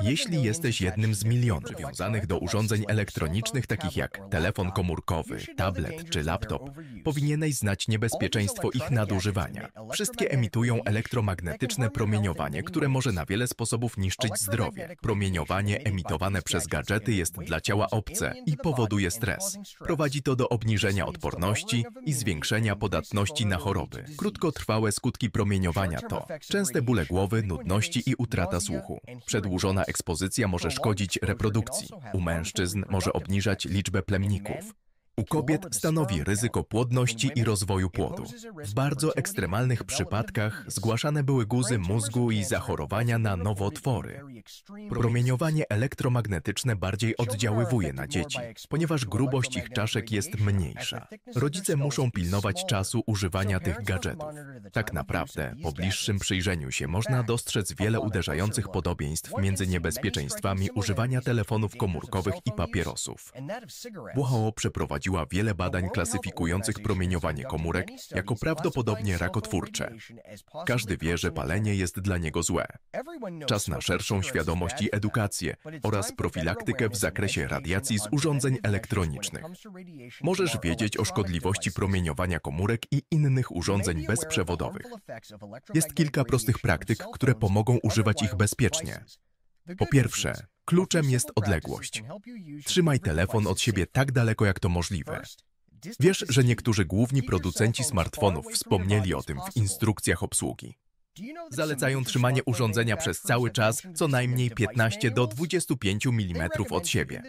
Jeśli jesteś jednym z milionów przywiązanych do urządzeń elektronicznych takich jak telefon komórkowy, tablet czy laptop, powinieneś znać niebezpieczeństwo ich nadużywania. Wszystkie emitują elektromagnetyczne promieniowanie, które może na wiele sposobów niszczyć zdrowie. Promieniowanie emitowane przez gadżety jest dla ciała obce i powoduje stres. Prowadzi to do obniżenia odporności i zwiększenia podatności na choroby. Krótkotrwałe skutki promieniowania to częste bóle głowy, nudności i utrata słuchu. Przed Przedłużona ekspozycja może szkodzić reprodukcji. U mężczyzn może obniżać liczbę plemników u kobiet stanowi ryzyko płodności i rozwoju płodu. W bardzo ekstremalnych przypadkach zgłaszane były guzy mózgu i zachorowania na nowotwory. Promieniowanie elektromagnetyczne bardziej oddziaływuje na dzieci, ponieważ grubość ich czaszek jest mniejsza. Rodzice muszą pilnować czasu używania tych gadżetów. Tak naprawdę, po bliższym przyjrzeniu się można dostrzec wiele uderzających podobieństw między niebezpieczeństwami używania telefonów komórkowych i papierosów. Buchało przeprowadzić przeprowadziła wiele badań klasyfikujących promieniowanie komórek jako prawdopodobnie rakotwórcze. Każdy wie, że palenie jest dla niego złe. Czas na szerszą świadomość i edukację oraz profilaktykę w zakresie radiacji z urządzeń elektronicznych. Możesz wiedzieć o szkodliwości promieniowania komórek i innych urządzeń bezprzewodowych. Jest kilka prostych praktyk, które pomogą używać ich bezpiecznie. Po pierwsze, Kluczem jest odległość. Trzymaj telefon od siebie tak daleko, jak to możliwe. Wiesz, że niektórzy główni producenci smartfonów wspomnieli o tym w instrukcjach obsługi. Zalecają trzymanie urządzenia przez cały czas co najmniej 15 do 25 mm od siebie.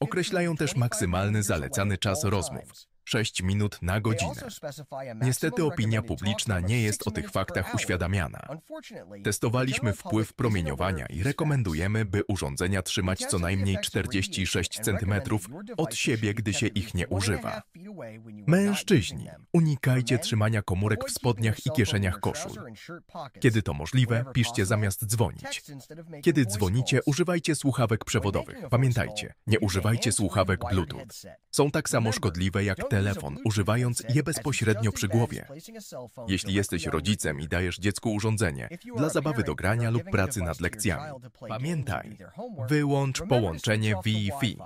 Określają też maksymalny zalecany czas rozmów 6 minut na godzinę. Niestety opinia publiczna nie jest o tych faktach uświadamiana. Testowaliśmy wpływ promieniowania i rekomendujemy, by urządzenia trzymać co najmniej 46 cm od siebie, gdy się ich nie używa. Mężczyźni, unikajcie trzymania komórek w spodniach i kieszeniach koszul. Kiedy to możliwe, piszcie zamiast dzwonić. Kiedy dzwonicie, używajcie słuchawek przewodowych. Pamiętajcie, nie używajcie słuchawek Bluetooth. Są tak samo szkodliwe jak telefon, używając je bezpośrednio przy głowie. Jeśli jesteś rodzicem i dajesz dziecku urządzenie dla zabawy do grania lub pracy nad lekcjami, pamiętaj, wyłącz połączenie Wi-Fi.